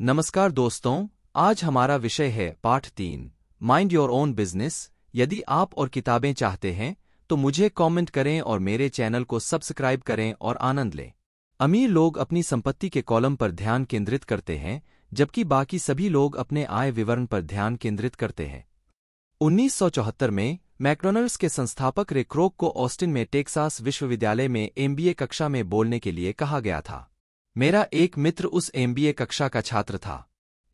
नमस्कार दोस्तों आज हमारा विषय है पाठ तीन माइंड योर ओन बिजनेस यदि आप और किताबें चाहते हैं तो मुझे कमेंट करें और मेरे चैनल को सब्सक्राइब करें और आनंद लें अमीर लोग अपनी संपत्ति के कॉलम पर ध्यान केंद्रित करते हैं जबकि बाकी सभी लोग अपने आय विवरण पर ध्यान केंद्रित करते हैं उन्नीस में मैकडोनल्ड्स के संस्थापक रिक्रोक को ऑस्टिन में टेक्सास विश्वविद्यालय में एमबीए कक्षा में बोलने के लिए कहा गया था मेरा एक मित्र उस एमबीए कक्षा का छात्र था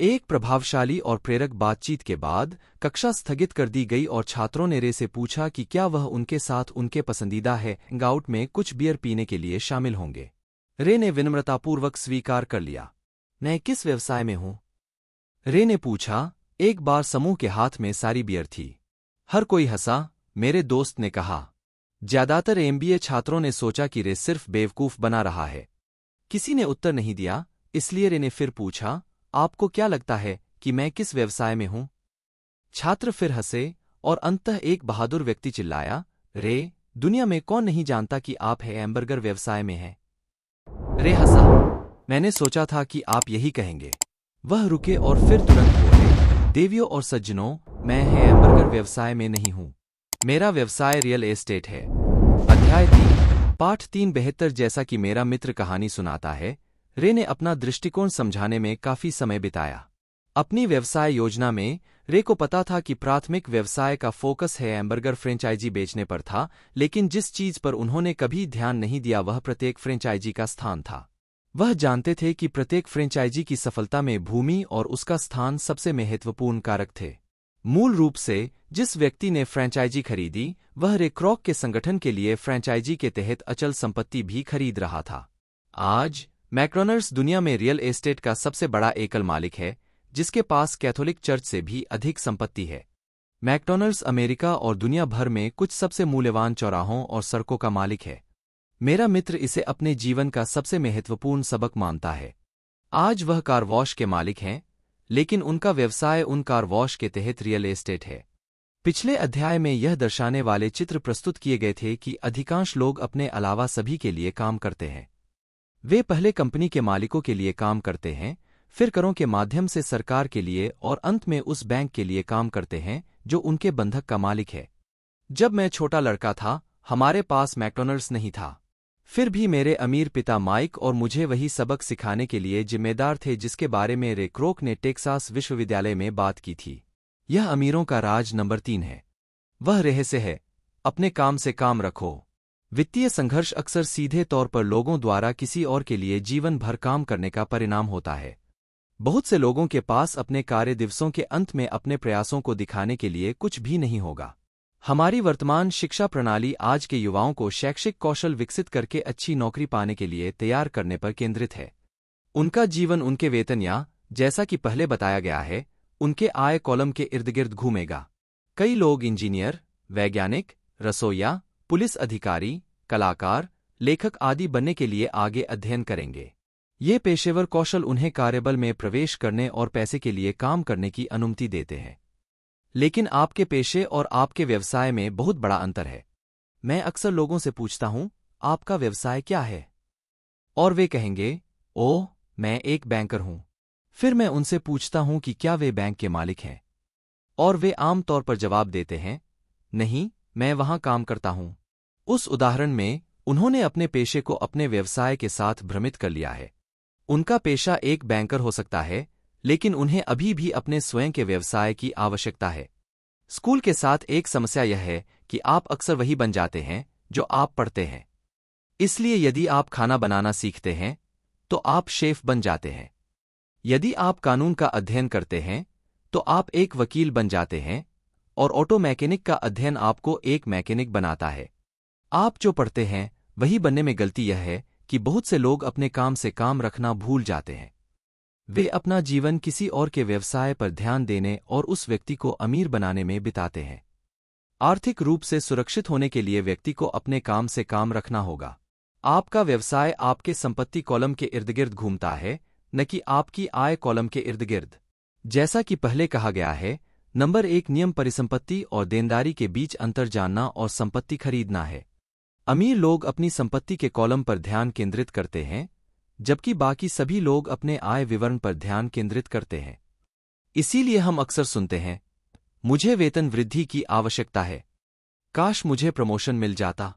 एक प्रभावशाली और प्रेरक बातचीत के बाद कक्षा स्थगित कर दी गई और छात्रों ने रे से पूछा कि क्या वह उनके साथ उनके पसंदीदा है गाउट में कुछ बियर पीने के लिए शामिल होंगे रे ने विनम्रतापूर्वक स्वीकार कर लिया मैं किस व्यवसाय में हूं रे ने पूछा एक बार समूह के हाथ में सारी बियर थी हर कोई हंसा मेरे दोस्त ने कहा ज्यादातर एमबीए छात्रों ने सोचा कि रे सिर्फ बेवकूफ बना रहा है किसी ने उत्तर नहीं दिया इसलिए रे ने फिर पूछा आपको क्या लगता है कि मैं किस व्यवसाय में हूं छात्र फिर हंसे और अंत एक बहादुर व्यक्ति चिल्लाया रे दुनिया में कौन नहीं जानता कि आप है एम्बर्गर व्यवसाय में हैं रे हंसा मैंने सोचा था कि आप यही कहेंगे वह रुके और फिर तुरंत बोले देवियों और सज्जनों मैं है एम्बर्गर व्यवसाय में नहीं हूं मेरा व्यवसाय रियल एस्टेट है अध्याय तीन पाठ तीन बेहतर जैसा कि मेरा मित्र कहानी सुनाता है रे ने अपना दृष्टिकोण समझाने में काफी समय बिताया अपनी व्यवसाय योजना में रे को पता था कि प्राथमिक व्यवसाय का फोकस है एम्बर्गर फ्रेंचाइजी बेचने पर था लेकिन जिस चीज पर उन्होंने कभी ध्यान नहीं दिया वह प्रत्येक फ्रेंचाइजी का स्थान था वह जानते थे कि प्रत्येक फ्रेंचाइजी की सफलता में भूमि और उसका स्थान सबसे महत्वपूर्ण कारक थे मूल रूप से जिस व्यक्ति ने फ्रेंचाइजी खरीदी वह रेक्रॉक के संगठन के लिए फ्रेंचाइजी के तहत अचल संपत्ति भी खरीद रहा था आज मैक्रोनर्स दुनिया में रियल एस्टेट का सबसे बड़ा एकल मालिक है जिसके पास कैथोलिक चर्च से भी अधिक संपत्ति है मैकडोनल्ड्स अमेरिका और दुनिया भर में कुछ सबसे मूल्यवान चौराहों और सड़कों का मालिक है मेरा मित्र इसे अपने जीवन का सबसे महत्वपूर्ण सबक मानता है आज वह कार वॉश के मालिक हैं लेकिन उनका व्यवसाय उन कार वॉश के तहत रियल एस्टेट है पिछले अध्याय में यह दर्शाने वाले चित्र प्रस्तुत किए गए थे कि अधिकांश लोग अपने अलावा सभी के लिए काम करते हैं वे पहले कंपनी के मालिकों के लिए काम करते हैं फिर करों के माध्यम से सरकार के लिए और अंत में उस बैंक के लिए काम करते हैं जो उनके बंधक का मालिक है जब मैं छोटा लड़का था हमारे पास मैकडोनल्ड्स नहीं था फिर भी मेरे अमीर पिता माइक और मुझे वही सबक सिखाने के लिए जिम्मेदार थे जिसके बारे में रेक्रोक ने टेक्सास विश्वविद्यालय में बात की थी यह अमीरों का राज नंबर तीन है वह रहस्य है अपने काम से काम रखो वित्तीय संघर्ष अक्सर सीधे तौर पर लोगों द्वारा किसी और के लिए जीवन भर काम करने का परिणाम होता है बहुत से लोगों के पास अपने कार्य दिवसों के अंत में अपने प्रयासों को दिखाने के लिए कुछ भी नहीं होगा हमारी वर्तमान शिक्षा प्रणाली आज के युवाओं को शैक्षिक कौशल विकसित करके अच्छी नौकरी पाने के लिए तैयार करने पर केंद्रित है उनका जीवन उनके वेतन या जैसा कि पहले बताया गया है उनके आय कॉलम के इर्द गिर्द घूमेगा कई लोग इंजीनियर वैज्ञानिक रसोइया पुलिस अधिकारी कलाकार लेखक आदि बनने के लिए आगे अध्ययन करेंगे ये पेशेवर कौशल उन्हें कार्यबल में प्रवेश करने और पैसे के लिए काम करने की अनुमति देते हैं लेकिन आपके पेशे और आपके व्यवसाय में बहुत बड़ा अंतर है मैं अक्सर लोगों से पूछता हूं आपका व्यवसाय क्या है और वे कहेंगे ओह मैं एक बैंकर हूं फिर मैं उनसे पूछता हूं कि क्या वे बैंक के मालिक हैं और वे आमतौर पर जवाब देते हैं नहीं मैं वहां काम करता हूं उस उदाहरण में उन्होंने अपने पेशे को अपने व्यवसाय के साथ भ्रमित कर लिया है उनका पेशा एक बैंकर हो सकता है लेकिन उन्हें अभी भी अपने स्वयं के व्यवसाय की आवश्यकता है स्कूल के साथ एक समस्या यह है कि आप अक्सर वही बन जाते हैं जो आप पढ़ते हैं इसलिए यदि आप खाना बनाना सीखते हैं तो आप शेफ बन जाते हैं यदि आप कानून का अध्ययन करते हैं तो आप एक वकील बन जाते हैं और ऑटो मैकेनिक का अध्ययन आपको एक मैकेनिक बनाता है आप जो पढ़ते हैं वही बनने में गलती यह है कि बहुत से लोग अपने काम से काम रखना भूल जाते हैं वे अपना जीवन किसी और के व्यवसाय पर ध्यान देने और उस व्यक्ति को अमीर बनाने में बिताते हैं आर्थिक रूप से सुरक्षित होने के लिए व्यक्ति को अपने काम से काम रखना होगा आपका व्यवसाय आपके संपत्ति कॉलम के इर्द गिर्द घूमता है न कि आपकी आय कॉलम के इर्द गिर्द जैसा कि पहले कहा गया है नंबर एक नियम परिसंपत्ति और देनदारी के बीच अंतर जानना और संपत्ति खरीदना है अमीर लोग अपनी संपत्ति के कॉलम पर ध्यान केंद्रित करते हैं जबकि बाकी सभी लोग अपने आय विवरण पर ध्यान केंद्रित करते हैं इसीलिए हम अक्सर सुनते हैं मुझे वेतन वृद्धि की आवश्यकता है काश मुझे प्रमोशन मिल जाता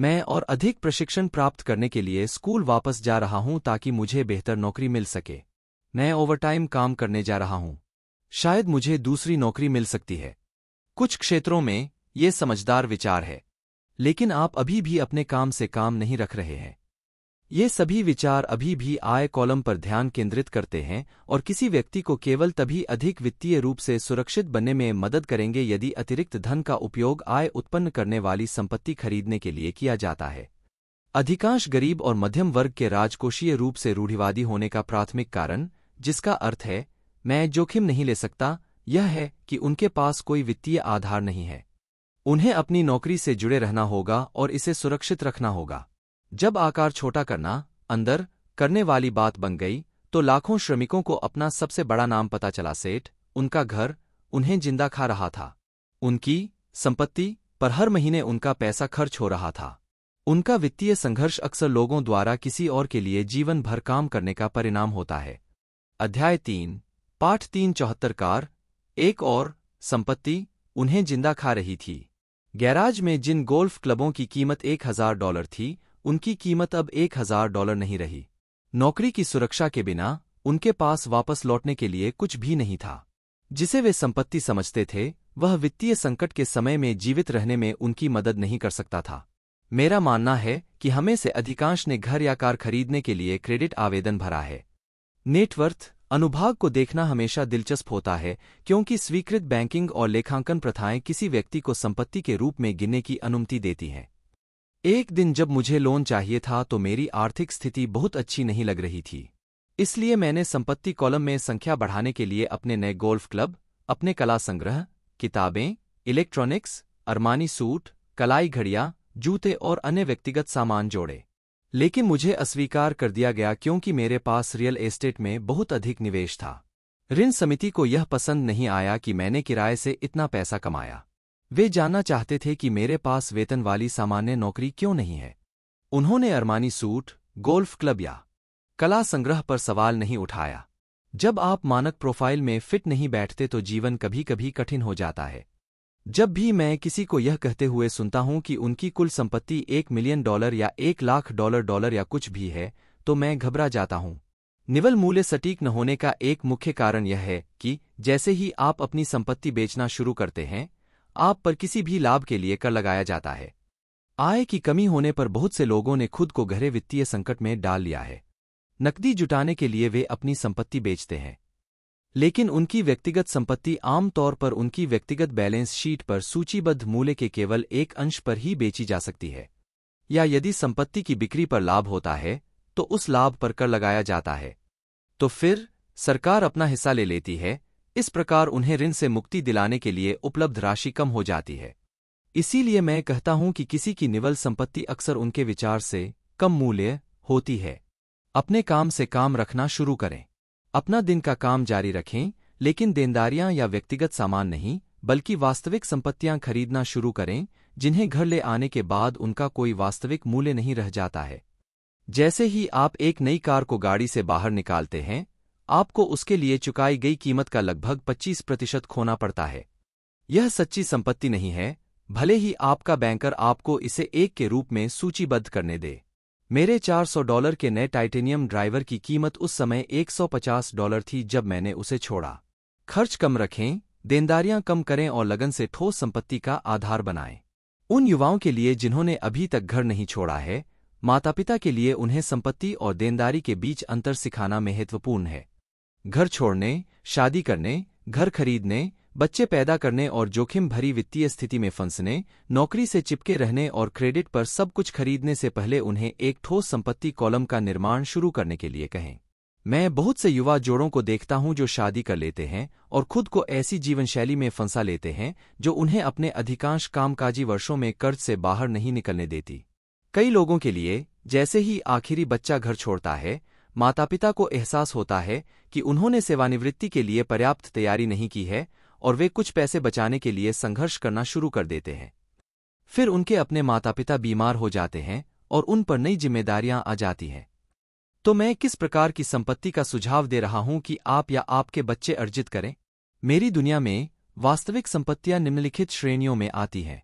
मैं और अधिक प्रशिक्षण प्राप्त करने के लिए स्कूल वापस जा रहा हूं ताकि मुझे बेहतर नौकरी मिल सके मैं ओवरटाइम काम करने जा रहा हूं शायद मुझे दूसरी नौकरी मिल सकती है कुछ क्षेत्रों में ये समझदार विचार है लेकिन आप अभी भी अपने काम से काम नहीं रख रहे हैं ये सभी विचार अभी भी आय कॉलम पर ध्यान केंद्रित करते हैं और किसी व्यक्ति को केवल तभी अधिक वित्तीय रूप से सुरक्षित बनने में मदद करेंगे यदि अतिरिक्त धन का उपयोग आय उत्पन्न करने वाली संपत्ति खरीदने के लिए किया जाता है अधिकांश गरीब और मध्यम वर्ग के राजकोषीय रूप से रूढ़िवादी होने का प्राथमिक कारण जिसका अर्थ है मैं जोखिम नहीं ले सकता यह है कि उनके पास कोई वित्तीय आधार नहीं है उन्हें अपनी नौकरी से जुड़े रहना होगा और इसे सुरक्षित रखना होगा जब आकार छोटा करना अंदर करने वाली बात बन गई तो लाखों श्रमिकों को अपना सबसे बड़ा नाम पता चला सेठ उनका घर उन्हें जिंदा खा रहा था उनकी संपत्ति पर हर महीने उनका पैसा खर्च हो रहा था उनका वित्तीय संघर्ष अक्सर लोगों द्वारा किसी और के लिए जीवन भर काम करने का परिणाम होता है अध्याय तीन पाठ तीन चौहत्तर कार एक और संपत्ति उन्हें जिंदा खा रही थी गैराज में जिन गोल्फ क्लबों की कीमत एक हजार डॉलर थी उनकी कीमत अब एक हजार डॉलर नहीं रही नौकरी की सुरक्षा के बिना उनके पास वापस लौटने के लिए कुछ भी नहीं था जिसे वे संपत्ति समझते थे वह वित्तीय संकट के समय में जीवित रहने में उनकी मदद नहीं कर सकता था मेरा मानना है कि हमें से अधिकांश ने घर या कार खरीदने के लिए क्रेडिट आवेदन भरा है नेटवर्थ अनुभाग को देखना हमेशा दिलचस्प होता है क्योंकि स्वीकृत बैंकिंग और लेखांकन प्रथाएं किसी व्यक्ति को संपत्ति के रूप में गिनने की अनुमति देती हैं एक दिन जब मुझे लोन चाहिए था तो मेरी आर्थिक स्थिति बहुत अच्छी नहीं लग रही थी इसलिए मैंने संपत्ति कॉलम में संख्या बढ़ाने के लिए अपने नए गोल्फ क्लब अपने कला संग्रह किताबें इलेक्ट्रॉनिक्स अरमानी सूट कलाई घड़ियां जूते और अन्य व्यक्तिगत सामान जोड़े लेकिन मुझे अस्वीकार कर दिया गया क्योंकि मेरे पास रियल एस्टेट में बहुत अधिक निवेश था ऋण समिति को यह पसंद नहीं आया कि मैंने किराए से इतना पैसा कमाया वे जानना चाहते थे कि मेरे पास वेतन वाली सामान्य नौकरी क्यों नहीं है उन्होंने अरमानी सूट गोल्फ क्लब या कला संग्रह पर सवाल नहीं उठाया जब आप मानक प्रोफाइल में फिट नहीं बैठते तो जीवन कभी कभी कठिन हो जाता है जब भी मैं किसी को यह कहते हुए सुनता हूं कि उनकी कुल संपत्ति एक मिलियन डॉलर या एक लाख डॉलर डॉलर या कुछ भी है तो मैं घबरा जाता हूं निवल मूल्य सटीक न होने का एक मुख्य कारण यह है कि जैसे ही आप अपनी संपत्ति बेचना शुरू करते हैं आप पर किसी भी लाभ के लिए कर लगाया जाता है आय की कमी होने पर बहुत से लोगों ने खुद को गहरे वित्तीय संकट में डाल लिया है नकदी जुटाने के लिए वे अपनी संपत्ति बेचते हैं लेकिन उनकी व्यक्तिगत संपत्ति आमतौर पर उनकी व्यक्तिगत बैलेंस शीट पर सूचीबद्ध मूल्य के केवल एक अंश पर ही बेची जा सकती है या यदि संपत्ति की बिक्री पर लाभ होता है तो उस लाभ पर कर लगाया जाता है तो फिर सरकार अपना हिस्सा ले लेती है इस प्रकार उन्हें ऋण से मुक्ति दिलाने के लिए उपलब्ध राशि कम हो जाती है इसीलिए मैं कहता हूं कि किसी की निवल संपत्ति अक्सर उनके विचार से कम मूल्य होती है अपने काम से काम रखना शुरू करें अपना दिन का काम जारी रखें लेकिन देनदारियां या व्यक्तिगत सामान नहीं बल्कि वास्तविक संपत्तियां खरीदना शुरू करें जिन्हें घर ले आने के बाद उनका कोई वास्तविक मूल्य नहीं रह जाता है जैसे ही आप एक नई कार को गाड़ी से बाहर निकालते हैं आपको उसके लिए चुकाई गई कीमत का लगभग 25 प्रतिशत खोना पड़ता है यह सच्ची संपत्ति नहीं है भले ही आपका बैंकर आपको इसे एक के रूप में सूचीबद्ध करने दे मेरे 400 डॉलर के नए टाइटेनियम ड्राइवर की कीमत उस समय 150 डॉलर थी जब मैंने उसे छोड़ा खर्च कम रखें देनदारियां कम करें और लगन से ठोस संपत्ति का आधार बनाएं उन युवाओं के लिए जिन्होंने अभी तक घर नहीं छोड़ा है माता पिता के लिए उन्हें संपत्ति और देनदारी के बीच अंतर सिखाना महत्वपूर्ण है घर छोड़ने शादी करने घर खरीदने बच्चे पैदा करने और जोखिम भरी वित्तीय स्थिति में फंसने नौकरी से चिपके रहने और क्रेडिट पर सब कुछ खरीदने से पहले उन्हें एक ठोस संपत्ति कॉलम का निर्माण शुरू करने के लिए कहें मैं बहुत से युवा जोड़ों को देखता हूं जो शादी कर लेते हैं और खुद को ऐसी जीवनशैली में फंसा लेते हैं जो उन्हें अपने अधिकांश कामकाजी वर्षों में कर्ज से बाहर नहीं निकलने देती कई लोगों के लिए जैसे ही आखिरी बच्चा घर छोड़ता है माता पिता को एहसास होता है कि उन्होंने सेवानिवृत्ति के लिए पर्याप्त तैयारी नहीं की है और वे कुछ पैसे बचाने के लिए संघर्ष करना शुरू कर देते हैं फिर उनके अपने माता पिता बीमार हो जाते हैं और उन पर नई जिम्मेदारियां आ जाती हैं तो मैं किस प्रकार की संपत्ति का सुझाव दे रहा हूं कि आप या आपके बच्चे अर्जित करें मेरी दुनिया में वास्तविक संपत्तियां निम्नलिखित श्रेणियों में आती हैं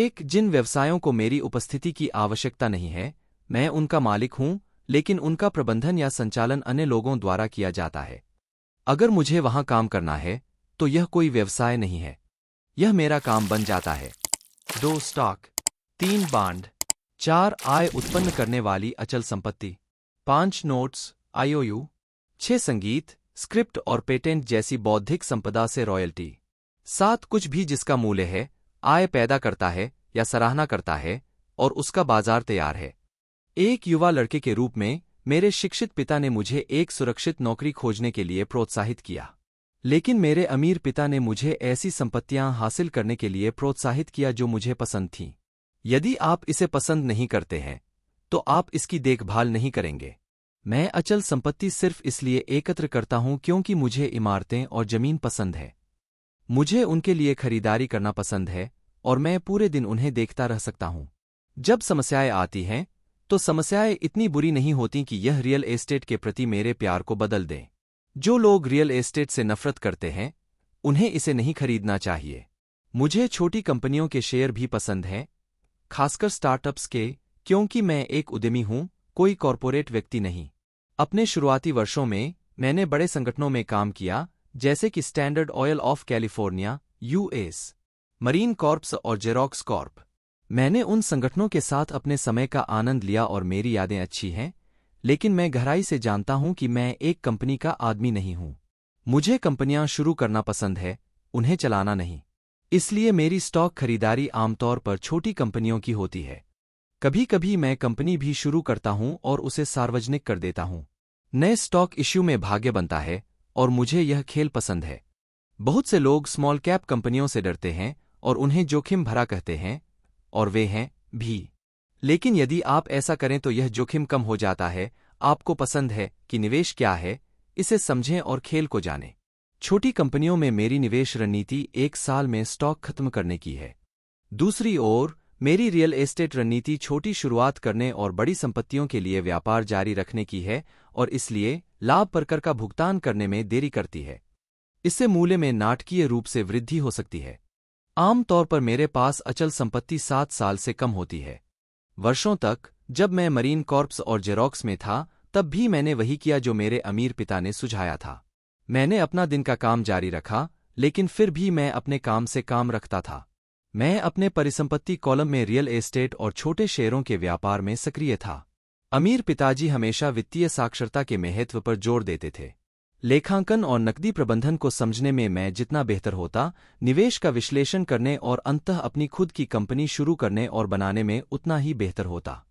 एक जिन व्यवसायों को मेरी उपस्थिति की आवश्यकता नहीं है मैं उनका मालिक हूं लेकिन उनका प्रबंधन या संचालन अन्य लोगों द्वारा किया जाता है अगर मुझे वहां काम करना है तो यह कोई व्यवसाय नहीं है यह मेरा काम बन जाता है दो स्टॉक तीन बांड चार आय उत्पन्न करने वाली अचल संपत्ति पांच नोट्स आईओयू छह संगीत स्क्रिप्ट और पेटेंट जैसी बौद्धिक संपदा से रॉयल्टी सात कुछ भी जिसका मूल्य है आय पैदा करता है या सराहना करता है और उसका बाजार तैयार है एक युवा लड़के के रूप में मेरे शिक्षित पिता ने मुझे एक सुरक्षित नौकरी खोजने के लिए प्रोत्साहित किया लेकिन मेरे अमीर पिता ने मुझे ऐसी संपत्तियां हासिल करने के लिए प्रोत्साहित किया जो मुझे पसंद थीं यदि आप इसे पसंद नहीं करते हैं तो आप इसकी देखभाल नहीं करेंगे मैं अचल संपत्ति सिर्फ इसलिए एकत्र करता हूं क्योंकि मुझे इमारतें और जमीन पसंद है मुझे उनके लिए खरीदारी करना पसंद है और मैं पूरे दिन उन्हें देखता रह सकता हूं जब समस्याएं आती हैं तो समस्याएं इतनी बुरी नहीं होती कि यह रियल एस्टेट के प्रति मेरे प्यार को बदल दें जो लोग रियल एस्टेट से नफरत करते हैं उन्हें इसे नहीं खरीदना चाहिए मुझे छोटी कंपनियों के शेयर भी पसंद हैं खासकर स्टार्टअप्स के क्योंकि मैं एक उद्यमी हूं कोई कॉरपोरेट व्यक्ति नहीं अपने शुरुआती वर्षों में मैंने बड़े संगठनों में काम किया जैसे कि Standard Oil of California US Marine Corps और जेरोक्स कॉर्प मैंने उन संगठनों के साथ अपने समय का आनंद लिया और मेरी यादें अच्छी हैं लेकिन मैं गहराई से जानता हूं कि मैं एक कंपनी का आदमी नहीं हूं मुझे कंपनियां शुरू करना पसंद है उन्हें चलाना नहीं इसलिए मेरी स्टॉक खरीदारी आमतौर पर छोटी कंपनियों की होती है कभी कभी मैं कंपनी भी शुरू करता हूं और उसे सार्वजनिक कर देता हूं नए स्टॉक इश्यू में भाग्य बनता है और मुझे यह खेल पसंद है बहुत से लोग स्मॉल कैप कंपनियों से डरते हैं और उन्हें जोखिम भरा कहते हैं और वे हैं भी लेकिन यदि आप ऐसा करें तो यह जोखिम कम हो जाता है आपको पसंद है कि निवेश क्या है इसे समझें और खेल को जानें छोटी कंपनियों में मेरी निवेश रणनीति एक साल में स्टॉक खत्म करने की है दूसरी ओर मेरी रियल एस्टेट रणनीति छोटी शुरुआत करने और बड़ी संपत्तियों के लिए व्यापार जारी रखने की है और इसलिए लाभ पर कर का भुगतान करने में देरी करती है इससे मूल्य में नाटकीय रूप से वृद्धि हो सकती है आम तौर पर मेरे पास अचल संपत्ति सात साल से कम होती है वर्षों तक जब मैं मरीन कॉर्प्स और जेरोक्स में था तब भी मैंने वही किया जो मेरे अमीर पिता ने सुझाया था मैंने अपना दिन का काम जारी रखा लेकिन फिर भी मैं अपने काम से काम रखता था मैं अपने परिसंपत्ति कॉलम में रियल एस्टेट और छोटे शेयरों के व्यापार में सक्रिय था अमीर पिताजी हमेशा वित्तीय साक्षरता के महत्व पर जोर देते थे लेखांकन और नकदी प्रबंधन को समझने में मैं जितना बेहतर होता निवेश का विश्लेषण करने और अंत अपनी खुद की कंपनी शुरू करने और बनाने में उतना ही बेहतर होता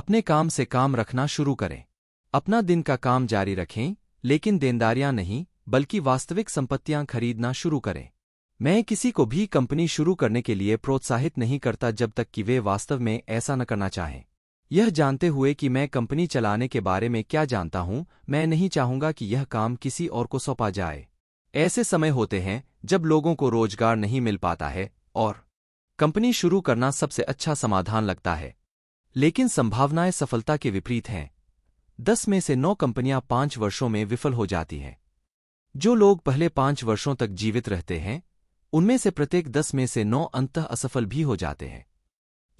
अपने काम से काम रखना शुरू करें अपना दिन का काम जारी रखें लेकिन देनदारियां नहीं बल्कि वास्तविक संपत्तियां खरीदना शुरू करें मैं किसी को भी कंपनी शुरू करने के लिए प्रोत्साहित नहीं करता जब तक कि वे वास्तव में ऐसा न करना चाहें यह जानते हुए कि मैं कंपनी चलाने के बारे में क्या जानता हूं मैं नहीं चाहूंगा कि यह काम किसी और को सौंपा जाए ऐसे समय होते हैं जब लोगों को रोजगार नहीं मिल पाता है और कंपनी शुरू करना सबसे अच्छा समाधान लगता है लेकिन संभावनाएं सफलता के विपरीत हैं दस में से नौ कंपनियां पांच वर्षों में विफल हो जाती हैं जो लोग पहले पांच वर्षों तक जीवित रहते हैं उनमें से प्रत्येक दस में से नौ अंत असफल भी हो जाते हैं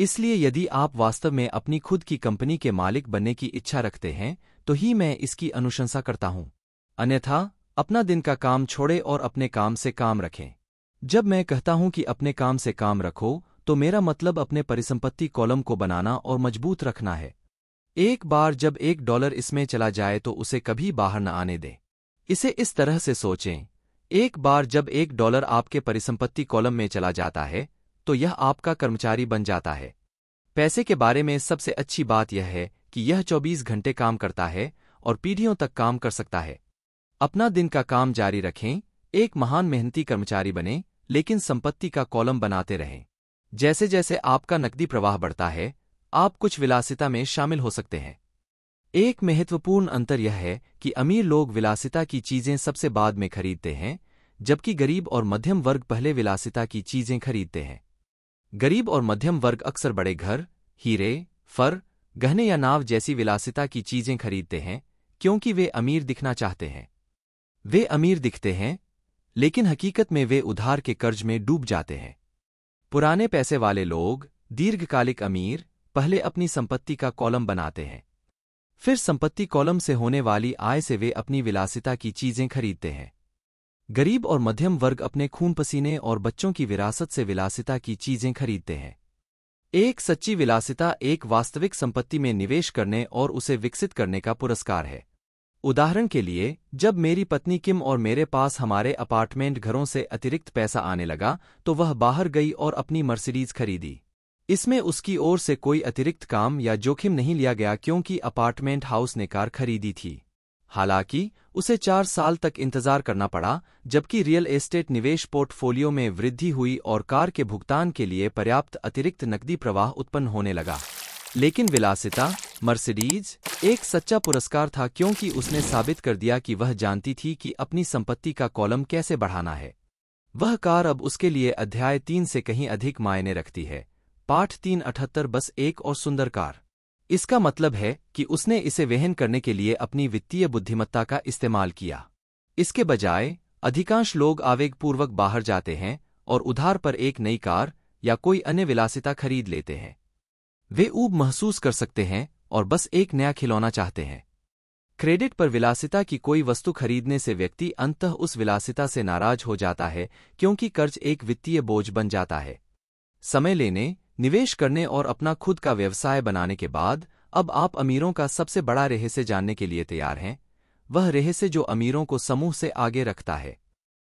इसलिए यदि आप वास्तव में अपनी खुद की कंपनी के मालिक बनने की इच्छा रखते हैं तो ही मैं इसकी अनुशंसा करता हूं अन्यथा अपना दिन का काम छोड़े और अपने काम से काम रखें जब मैं कहता हूं कि अपने काम से काम रखो तो मेरा मतलब अपने परिसंपत्ति कॉलम को बनाना और मजबूत रखना है एक बार जब एक डॉलर इसमें चला जाए तो उसे कभी बाहर न आने दें इसे इस तरह से सोचें एक बार जब एक डॉलर आपके परिसंपत्ति कॉलम में चला जाता है तो यह आपका कर्मचारी बन जाता है पैसे के बारे में सबसे अच्छी बात यह है कि यह 24 घंटे काम करता है और पीढ़ियों तक काम कर सकता है अपना दिन का काम जारी रखें एक महान मेहनती कर्मचारी बने लेकिन संपत्ति का कॉलम बनाते रहें जैसे जैसे आपका नकदी प्रवाह बढ़ता है आप कुछ विलासिता में शामिल हो सकते हैं एक महत्वपूर्ण अंतर यह है कि अमीर लोग विलासिता की चीजें सबसे बाद में खरीदते हैं जबकि गरीब और मध्यम वर्ग पहले विलासिता की चीजें खरीदते हैं गरीब और मध्यम वर्ग अक्सर बड़े घर हीरे फर गहने या नाव जैसी विलासिता की चीजें खरीदते हैं क्योंकि वे अमीर दिखना चाहते हैं वे अमीर दिखते हैं लेकिन हकीकत में वे उधार के कर्ज में डूब जाते हैं पुराने पैसे वाले लोग दीर्घकालिक अमीर पहले अपनी संपत्ति का कॉलम बनाते हैं फिर संपत्ति कॉलम से होने वाली आय से वे अपनी विलासिता की चीजें खरीदते हैं गरीब और मध्यम वर्ग अपने खून पसीने और बच्चों की विरासत से विलासिता की चीजें खरीदते हैं एक सच्ची विलासिता एक वास्तविक संपत्ति में निवेश करने और उसे विकसित करने का पुरस्कार है उदाहरण के लिए जब मेरी पत्नी किम और मेरे पास हमारे अपार्टमेंट घरों से अतिरिक्त पैसा आने लगा तो वह बाहर गई और अपनी मर्सिडीज खरीदी इसमें उसकी ओर से कोई अतिरिक्त काम या जोखिम नहीं लिया गया क्योंकि अपार्टमेंट हाउस ने कार खरीदी थी हालांकि उसे चार साल तक इंतजार करना पड़ा जबकि रियल एस्टेट निवेश पोर्टफोलियो में वृद्धि हुई और कार के भुगतान के लिए पर्याप्त अतिरिक्त नकदी प्रवाह उत्पन्न होने लगा लेकिन विलासिता मर्सिडीज एक सच्चा पुरस्कार था क्योंकि उसने साबित कर दिया कि वह जानती थी कि अपनी संपत्ति का कॉलम कैसे बढ़ाना है वह कार अब उसके लिए अध्याय तीन से कहीं अधिक मायने रखती है पाठ तीन अठहत्तर बस एक और सुंदर कार इसका मतलब है कि उसने इसे वहन करने के लिए अपनी वित्तीय बुद्धिमत्ता का इस्तेमाल किया इसके बजाय अधिकांश लोग आवेगपूर्वक बाहर जाते हैं और उधार पर एक नई कार या कोई अन्य विलासिता खरीद लेते हैं वे ऊब महसूस कर सकते हैं और बस एक नया खिलौना चाहते हैं क्रेडिट पर विलासिता की कोई वस्तु खरीदने से व्यक्ति अंत उस विलासिता से नाराज हो जाता है क्योंकि कर्ज एक वित्तीय बोझ बन जाता है समय लेने निवेश करने और अपना खुद का व्यवसाय बनाने के बाद अब आप अमीरों का सबसे बड़ा रहस्य जानने के लिए तैयार हैं वह रहस्य जो अमीरों को समूह से आगे रखता है